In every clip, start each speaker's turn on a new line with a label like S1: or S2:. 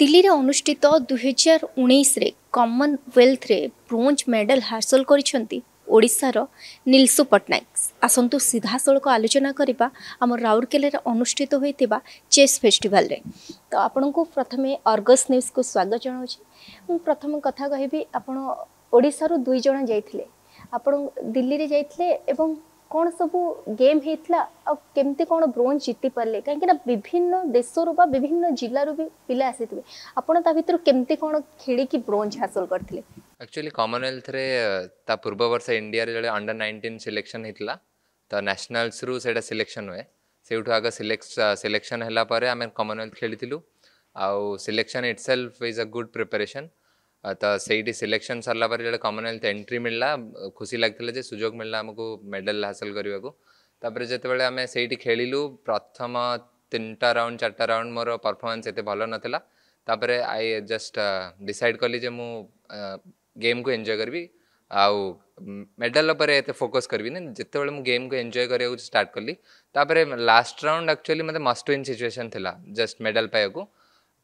S1: দিল্লীরে অনুষ্ঠিত দুইহଜାର ଉଣେଇଶରେ କମନୱେଲ୍ଥରେ bronze medal ହାସଲ କରିଛନ୍ତି ଓଡ଼ିଶାର ନିଲସୁ ପଟ୍ଟନାୟକ ଆସନ୍ତୁ ସିଧାସଳଖ ଆଲୋଚନା କରିବା ଆମ ରାଉରକେଲାରେ ଅନୁଷ୍ଠିତ ହୋଇଥିବା ଚେସ୍ ଫେଷ୍ଟିଭାଲରେ ତ ଆପଣଙ୍କୁ ପ୍ରଥମେ ଅର୍ଗସ୍ ନ୍ୟୁଜ୍କୁ ସ୍ୱାଗତ ଜଣାଉଛି ମୁଁ ପ୍ରଥମ କଥା କହିବି ଆପଣ ଓଡ଼ିଶାରୁ ଦୁଇ ଜଣ ଯାଇଥିଲେ ଆପଣ ଦିଲ୍ଲୀରେ ଯାଇଥିଲେ ଏବଂ କ'ଣ ସବୁ ଗେମ୍ ହେଇଥିଲା ଆଉ କେମିତି କ'ଣ ବ୍ରୋଞ୍ଜ ଜିତିପାରିଲେ କାହିଁକିନା ବିଭିନ୍ନ ଦେଶରୁ ବା ବିଭିନ୍ନ ଜିଲ୍ଲାରୁ ବି ପିଲା ଆସିଥିବେ ଆପଣ ତା ଭିତରୁ କେମିତି କ'ଣ ଖେଳିକି ବ୍ରୋଞ୍ଜ ହାସଲ କରିଥିଲେ
S2: ଆକ୍ଚୁଆଲି କମନୱେଲ୍ଥରେ ତା ପୂର୍ବ ବର୍ଷ ଇଣ୍ଡିଆରେ ଜଣେ ଅଣ୍ଡର ନାଇଣ୍ଟିନ୍ ସିଲେକ୍ସନ୍ ହେଇଥିଲା ତ ନ୍ୟାସନାଲ୍ସରୁ ସେଇଟା ସିଲେକ୍ସନ୍ ହୁଏ ସେଇଠୁ ଆଗ ସିଲେକ୍ସନ୍ ହେଲା ପରେ ଆମେ କମନୱେଲ୍ଥ ଖେଳିଥିଲୁ ଆଉ selection itself is a good preparation ତ ସେଇଠି ସିଲେକ୍ସନ୍ ସରିଲା ପରେ ଯେତେବେଳେ କମନୱେଲ୍ଥ ଏଣ୍ଟ୍ରି ମିଳିଲା ଖୁସି ଲାଗିଥିଲା ଯେ ସୁଯୋଗ ମିଳିଲା ଆମକୁ ମେଡ଼ାଲ୍ ହାସଲ କରିବାକୁ ତାପରେ ଯେତେବେଳେ ଆମେ ସେଇଠି ଖେଳିଲୁ ପ୍ରଥମ ତିନିଟା ରାଉଣ୍ଡ ଚାରିଟା ରାଉଣ୍ଡ ମୋର ପରଫର୍ମାନ୍ସ ଏତେ ଭଲ ନଥିଲା ତାପରେ ଆଇ ଜଷ୍ଟ ଡିସାଇଡ଼୍ କଲି ଯେ ମୁଁ ଗେମ୍କୁ ଏନ୍ଜୟ କରିବି ଆଉ ମେଡ଼ାଲ୍ ଉପରେ ଏତେ ଫୋକସ୍ କରିବିନି ଯେତେବେଳେ ମୁଁ ଗେମ୍କୁ ଏନ୍ଜୟ କରିବାକୁ ଷ୍ଟାର୍ଟ କଲି ତାପରେ ଲାଷ୍ଟ ରାଉଣ୍ଡ ଆକ୍ଚୁଆଲି ମୋତେ ମଷ୍ଟ ୱିନ୍ ସିଚୁଏସନ୍ ଥିଲା ଜଷ୍ଟ ମେଡ଼ାଲ୍ ପାଇବାକୁ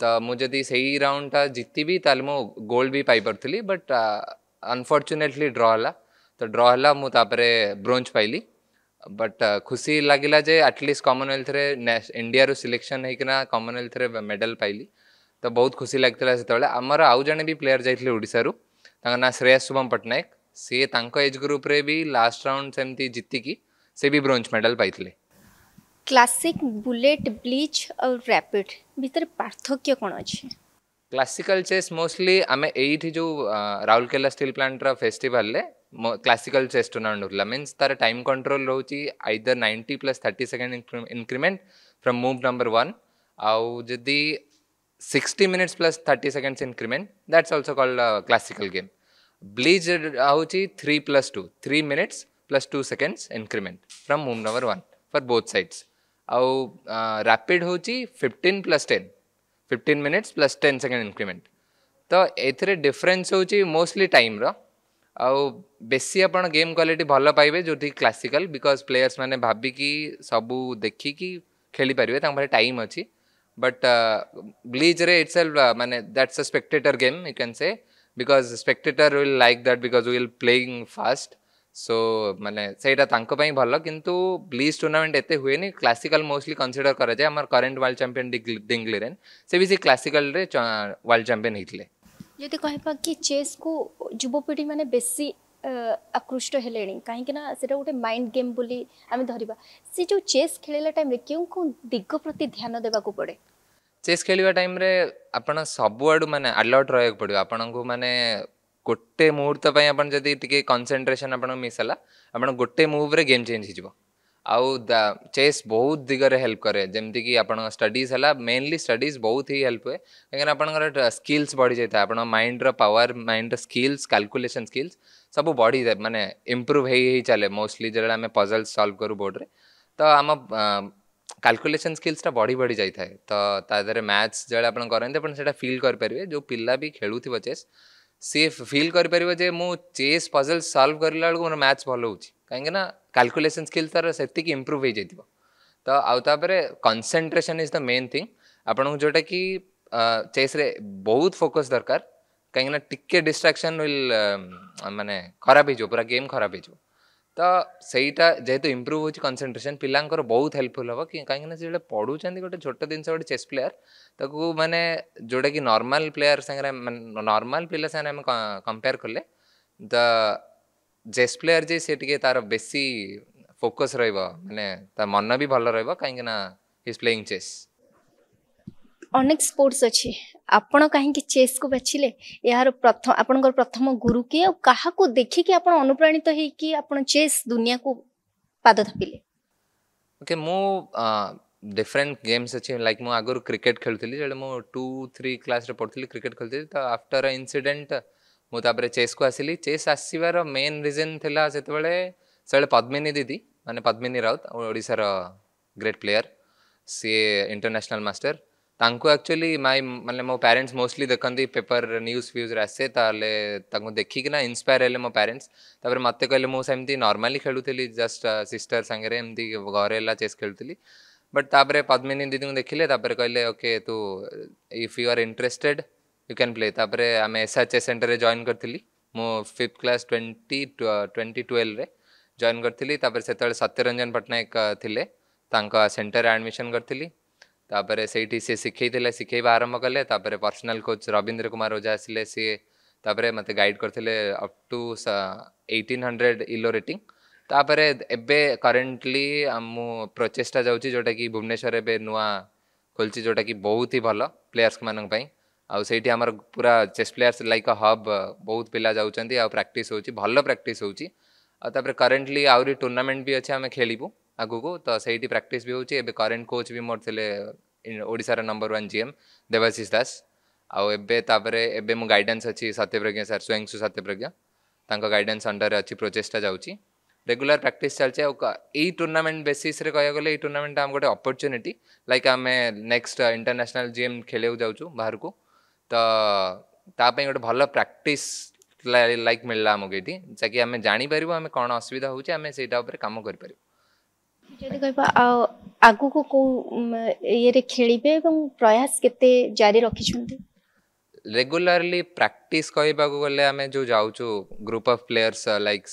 S2: तो मुझे सही राउंड जीती भी मु गोल्ड भी पाई पार्थली बट अनफर्चुनेटली ड्र है तो ड्र है मुझे ब्रोज पाइली बट खुशी लगिला जे आटलिस्ट कमनवेल्थ इंडिया रू सिलेक्शन होना कमनवेल्थ मेडल पाइली तो बहुत खुशी लगे से आमर आउ जन भी प्लेयर जाइए ओडारू ना श्रेया शुभम पट्टनायक सी एज ग्रुप भी लास्ट राउंड सेमती जीत से भी ब्रोज मेडल पाई
S1: क्लासिक बुलेट ब्लीच আর র্যাপিড ভিতরে পার্থক্য কোণ আছে
S2: ক্লাসিকাল চেস মোস্টলি আমি এইটি যে রাউরকেলা স্টিল প্লান্টর ফেস্টিভালে क्लासिकल चेस टूर्नामेंट होता मीन तार टाइम कंट्रोल रोचे either ninety plus thirty second increment from move number one आउ जदि sixty minutes plus thirty seconds increment that's also called classical game blitz हूँ three plus two three minutes plus two seconds increment from move number one for both sides ଆଉ rapid ହେଉଛି fifteen plus ten fifteen minutes plus ten second increment ତ ଏଥିରେ difference ହେଉଛି mostly ଟାଇମ୍ର ଆଉ ବେଶୀ ଆପଣ game quality ଭଲ ପାଇବେ ଯେଉଁଠି କ୍ଲାସିକାଲ ବିକଜ୍ ପ୍ଲେୟର୍ସ ମାନେ ଭାବିକି ସବୁ ଦେଖିକି ଖେଳିପାରିବେ ତାଙ୍କ ପାଖରେ ଟାଇମ୍ ଅଛି ବଟ୍ ବ୍ଲିଜ୍ରେ ଇଟ୍ସ ମାନେ that's a spectator game you can say because spectator will like that because will playing fast so मैंने सहीटा भल कि ब्लीज टूर्नामेंट एत हुए नहीं क्लासिकल मोस्टली कनसीडर कराए आम करेन्ट वर्ल्ड चंपिन डिंगलीरेन से भी सी क्लासिकल वर्ल्ड चंपिन होते
S1: जी कह कि चेस को युवपीढ़ी मैंने बेस आकृष्ट है कहीं गोटे माइंड गेम बोली आम धरवा सी जो चेस खेल टाइम क्यों क्यों दिग प्रति ध्यान देवाक पड़े
S2: चेस खेल टाइम आप सबुआ मानते आलर्ट रहा पड़ो आपण को मानने गोटे मुहूर्त आपन जब टे कनसेट्रेसन आपको आप गोटे मुव्रे गेम चेंज हो आउ द चेस बहुत दिगरे हेल्प करे जमीक आप स्टडीज है मेनली स्टडीज बहुत ही हेल्प हुए कहीं आप स्किल्स बढ़ी जाए आप माइंड्र पावर माइंड्र स्किल्स कैलकुलेशन स्किल्स सब बढ़ी जाए मानने इम्प्रूव हो चले मोस्टली जो आम पजल्स सल्व करूँ बोर्ड में तो आम कालकुलेसन स्किल्सटा बढ़ी बढ़ी जाए तो ताद मैथ्स जो आप करते फिल करेंगे जो पिला भी खेलु चेस् ସିଏ ଫିଲ୍ କରିପାରିବ ଯେ ମୁଁ ଚେସ୍ ପଜଲ୍ ସଲ୍ଭ କରିଲା ବେଳକୁ ମୋର ମ୍ୟାଥ୍ ଭଲ ହେଉଛି କାହିଁକି ନା କାଲକୁଲେସନ୍ ସ୍କିଲ୍ ତା'ର ସେତିକି ଇମ୍ପ୍ରୁଭ୍ ହେଇଯାଇଥିବ ତ ଆଉ ତା'ପରେ concentration is the main thing ଆପଣଙ୍କୁ ଯେଉଁଟାକି ଚେସ୍ରେ ବହୁତ ଫୋକସ୍ ଦରକାର କାହିଁକିନା ଟିକେ ଡିଷ୍ଟ୍ରାକ୍ସନ୍ ୱିଲ୍ ମାନେ ଖରାପ ହେଇଯିବ ପୁରା ଗେମ୍ ଖରାପ ହେଇଯିବ ତ ସେଇଟା ଯେହେତୁ ଇମ୍ପ୍ରୁଭ୍ ହେଉଛି କନସେନ୍ଟ୍ରେସନ୍ ପିଲାଙ୍କର ବହୁତ ହେଲ୍ପଫୁଲ୍ ହେବ କାହିଁକିନା ସେ ଯେତେବେଳେ ପଢ଼ୁଛନ୍ତି ଗୋଟେ ଛୋଟ ଜିନିଷ ଗୋଟେ ଚେସ୍ ପ୍ଲେୟାର୍ ତାକୁ ମାନେ ଯେଉଁଟାକି ନର୍ମାଲ୍ ପ୍ଲେୟାର୍ ସାଙ୍ଗରେ ନର୍ମାଲ୍ ପିଲା ସାଙ୍ଗରେ ଆମେ କମ୍ପେୟାର୍ କଲେ ତ ଚେସ୍ ପ୍ଲେୟାର୍ ଯେ ସେ ଟିକେ ତା'ର ବେଶୀ ଫୋକସ୍ ରହିବ ମାନେ ତା ମନ ବି ଭଲ ରହିବ କାହିଁକିନା ହିଜ୍ ପ୍ଲେଇଂ ଚେସ୍
S1: अनेक स्पोर्ट्स अच्छे आपण कहीं चेस को बाछले यार प्रथम आपण प्रथम गुरु किए क्या देखिक अनुप्राणित हो चेस दुनिया को पाद थापिले
S2: ओके मु डिफरेंट गेम्स अच्छे लाइक मु आगर क्रिकेट खेलुली जब मु टू थ्री क्लास पढ़ुली क्रिकेट खेल तो आफ्टर इनसीडेट मुझे चेस को आसली चेस आसवर मेन रिजन थी से पद्मिनी दीदी मानते पद्मिनी राउत ओडार ग्रेट प्लेयर सी इंटरनेशनल मास्टर ତାଙ୍କୁ ଆକ୍ଚୁଆଲି ମାଇ ମାନେ ମୋ ପ୍ୟାରେଣ୍ଟସ୍ ମୋଷ୍ଟଲି ଦେଖନ୍ତି ପେପର୍ ନ୍ୟୁଜ୍ ଫ୍ୟୁଜ୍ରେ ଆସେ ତାହେଲେ ତାଙ୍କୁ ଦେଖିକି ନା ଇନ୍ସପାୟାର୍ ହେଲେ ମୋ ପ୍ୟାରେଣ୍ଟସ୍ ତାପରେ ମୋତେ କହିଲେ ମୁଁ ସେମିତି ନର୍ମାଲି ଖେଳୁଥିଲି ଜଷ୍ଟ ସିଷ୍ଟର ସାଙ୍ଗରେ ଏମିତି ଘରେ ହେଲା ଚେସ୍ ଖେଳୁଥିଲି ବଟ୍ ତାପରେ ପଦ୍ମିନୀ ଦିଦିଙ୍କୁ ଦେଖିଲେ ତାପରେ କହିଲେ ଓକେ ତୁ if you are interested you can play ତାପରେ ଆମେ ଏସ୍ଆର୍ଚେସ୍ ସେଣ୍ଟରରେ ଜଏନ୍ କରିଥିଲି ମୁଁ ଫିଫ୍ଥ କ୍ଲାସ୍ ଟ୍ୱେଣ୍ଟି ଟ୍ୱେଣ୍ଟି ଟୁଏଲ୍ଭରେ ଜଏନ୍ କରିଥିଲି ତାପରେ ସେତେବେଳେ ସତ୍ୟରଞ୍ଜନ ପଟ୍ଟନାୟକ ଥିଲେ ତାଙ୍କ ସେଣ୍ଟରରେ ଆଡ଼ମିସନ୍ କରିଥିଲି ତାପରେ ସେଇଠି ସିଏ ଶିଖେଇଥିଲେ ଶିଖେଇବା ଆରମ୍ଭ କଲେ ତାପରେ ପର୍ସନାଲ୍ କୋଚ୍ ରବୀନ୍ଦ୍ର କୁମାର ଓଝା ଆସିଲେ ସିଏ ତାପରେ ମୋତେ ଗାଇଡ଼ କରିଥିଲେ up to eighteen hundred Elo rating ତାପରେ ଏବେ କରେଣ୍ଟଲି ମୁଁ ପ୍ରଚେଷ୍ଟା ଯାଉଛି ଯେଉଁଟାକି ଭୁବନେଶ୍ୱର ଏବେ ନୂଆ ଖୋଲିଛି ଯେଉଁଟାକି ବହୁତ ହି ଭଲ ପ୍ଲେୟର୍ସମାନଙ୍କ ପାଇଁ ଆଉ ସେଇଠି ଆମର ପୁରା chess players like a hub ବହୁତ ପିଲା ଯାଉଛନ୍ତି ଆଉ ପ୍ରାକ୍ଟିସ୍ ହେଉଛି ଭଲ ପ୍ରାକ୍ଟିସ୍ ହେଉଛି ଆଉ ତାପରେ କରେଣ୍ଟଲି ଆହୁରି ଟୁର୍ଣ୍ଣାମେଣ୍ଟ ବି ଅଛି ଆମେ ଖେଳିବୁ आगू तो सही प्राक्ट भी होती है करेन्ट कोच भी मोर थे ओडार नंबर वन जी एम देवाशीष दास आउे एवं गाइडेन्स अच्छी Satyapragya sir Swayamshu Satyapragya guidance under अच्छी प्रोजेस्टा जाऊँच रेगुला प्राक्ट चलिए यही टूर्नामेंट बेसीस कह गए यही आम गोटे अपर्चुनिटी लाइक आम नेक्ट इंटरनेशनाल जी एम खेल जाऊँ बाहर को तो ताकि गोटे भल प्राक्ट लाइक मिलला आमको ये जाकि आम जापर आम कौन असुविधा होम से काम करूँ
S1: खेल जारी रखी
S2: रेगुलरली प्रैक्टिस कहवाक जो जाऊ group of players like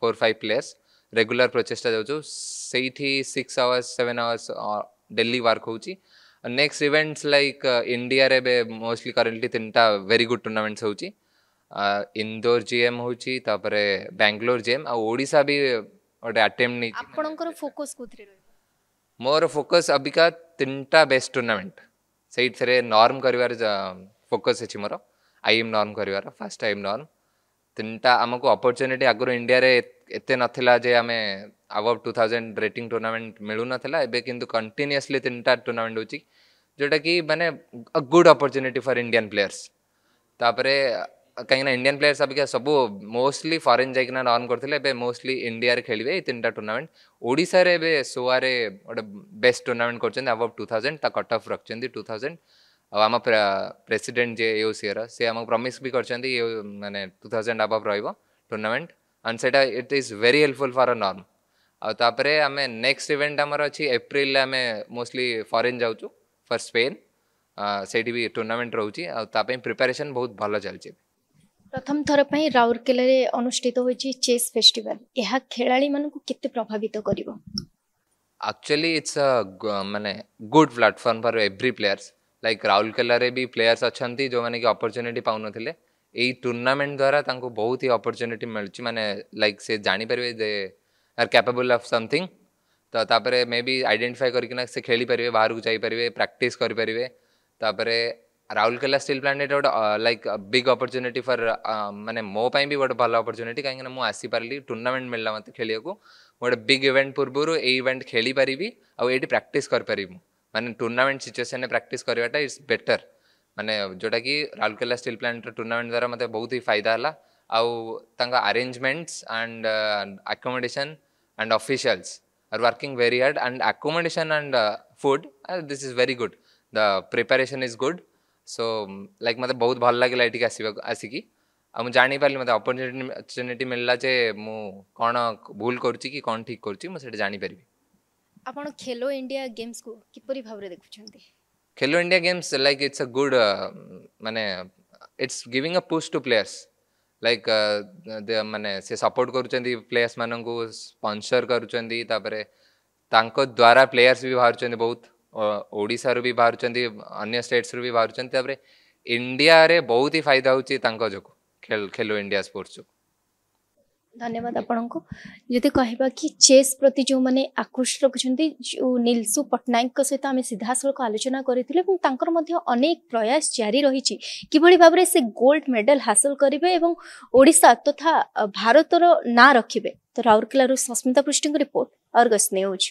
S2: four five players regular प्रोचेस्टा जाऊ six hours seven hours daily work हो नेक्स्ट इवेंट्स लाइक इंडिया रे मोस्टली करेंटली तीन टा वेरी गुड टूर्णमेंट्स हो इंदोर जीएम होपर बैंगलोर जीएम आशा भी ଗୋଟେ ଆଟେମ୍ପ୍ଟ ନେଇଛି
S1: ଆପଣଙ୍କର ଫୋକସ୍ କୋଉଥିରେ ରହିବ
S2: ମୋର ଫୋକସ୍ ଅବିକା ତିନିଟା ବେଷ୍ଟ ଟୁର୍ଣ୍ଣାମେଣ୍ଟ ସେଇଥିରେ ନର୍ମ କରିବାର ଫୋକସ୍ ଅଛି ମୋର ଆଇ ଏମ୍ ନର୍ମ କରିବାର ଫାର୍ଷ୍ଟ ଆଇ ଏମ୍ ନର୍ମ ତିନିଟା ଆମକୁ ଅପରଚ୍ୟୁନିଟି ଆଗରୁ ଇଣ୍ଡିଆରେ ଏତେ ନଥିଲା ଯେ ଆମେ above two thousand rating tournament ମିଳୁନଥିଲା ଏବେ କିନ୍ତୁ କଣ୍ଟିନ୍ୟୁଅସଲି ତିନିଟା ଟୁର୍ଣ୍ଣାମେଣ୍ଟ ହେଉଛି ଯେଉଁଟାକି ମାନେ good opportunity for Indian players ତାପରେ कहीं इंडियन प्लेयर्स अबिका सब मोस्टली फरेन जाइकिना रन करते मोस्टली इंडिया खेलिए ये तीन टूर्नामेंट ओडार ए सोआर गोटे बेस्ट टूर्नामेंट कर above two thousand cut off रखिंट टू थाउजेंड आम प्रेसीडेट जे यूसीएर सी आम प्रमिस् भी कर मैंने two thousand above tournament and सैटा it is very helpful for a norm आम नेक्स्ट इवेंट आमर अच्छी एप्रिल आम मोस्टली फरेन जाऊँ फर स्पेन से टूर्णामेंट रोचे आई प्रिपेरेसन बहुत भल चलिए
S1: प्रथम थर पर राउरकेल अनुषित हो चेस फेस्टिवल यह खेला प्रभावित कर
S2: एक्चुअली इट्स अ मैंने good platform for every players like Rourkela भी प्लेयर्स अच्छा जो मैंने कि अपरच्युनिटी पा नए यही टूर्नामेंट द्वारा बहुत ही अपर्चुनिटी मिली मैंने लाइक से जापर they are capable of something तो मे बी आईडेटिफाए करना से खेली पारे बाहर को जापर प्राक्ट करेंगे ରାଉରକେଲା ଷ୍ଟିଲ୍ ପ୍ଲାଣ୍ଟ ଗୋଟେ ଲାଇକ୍ ବିଗ୍ ଅପରଚ୍ୟୁନିଟି ଫର୍ ମାନେ ମୋ ପାଇଁ ବି ଗୋଟେ ଭଲ ଅପରଚ୍ୟୁନିଟି କାହିଁକିନା ମୁଁ ଆସିପାରିଲି ଟୁର୍ଣ୍ଣାମେଣ୍ଟ ମିଳିଲା ମୋତେ ଖେଳିବାକୁ ମୁଁ ଗୋଟେ ବିଗ୍ ଇଭେଣ୍ଟ ପୂର୍ବରୁ ଏଇ ଇଭେଣ୍ଟ ଖେଳିପାରିବି ଆଉ ଏଇଠି ପ୍ରାକ୍ଟିସ୍ କରିପାରିବି ମୁଁ ମାନେ ଟୁର୍ଣ୍ଣାମେଣ୍ଟ ସିଚୁଏସନ୍ରେ ପ୍ରାକ୍ଟିସ୍ କରିବାଟା ଇଟ୍ସ ବେଟର୍ ମାନେ ଯେଉଁଟାକି ରାଉରକେଲା ଷ୍ଟିଲ୍ ପ୍ଲାଣ୍ଟର ଟୁର୍ଣ୍ଣାମେଣ୍ଟ ଦ୍ୱାରା ମୋତେ ବହୁତ ହି ଫାଇଦା ହେଲା ଆଉ ତାଙ୍କ arrangements and accommodation and officials are working very hard and accommodation and food this is very good the preparation is good so like मतलब बहुत भल लगे ये आसवा आसिकी आ मुझे जापरली मतलब अपर्चुनिटी मिलला जे मु कौन भूल कर कौन ठीक करापर
S1: खेलो इंडिया गेम्स को किपरी भाव देखुं
S2: Khelo India games like it's a good मानने it's giving a push to players like मानने से सपोर्ट कर प्लेयर्स मान स्पन्सर करपर द्वारा प्लेयर्स भी बाहर बहुत ओडिशा रु भी बाहर अन्य स्टेट्स रु भी बाहर तापर इंडिया रे बहुत ही फायदा होगा जो खेल खेलो इंडिया स्पोर्ट्स जो
S1: धन्यवाद आपण को कह चेस प्रति जो मैंने आकृष्ट रखुंत नीलसु पट्टनायक सहित आम सीधासख आलोचना करेंक प्रयास जारी रही किभली भाव से गोल्ड मेडल हासिल करेंगे ओडा तथा तो भारत ना रखे तो राउरकेलू सस्मिता पृष्टि रिपोर्ट अर्गस न्यूज़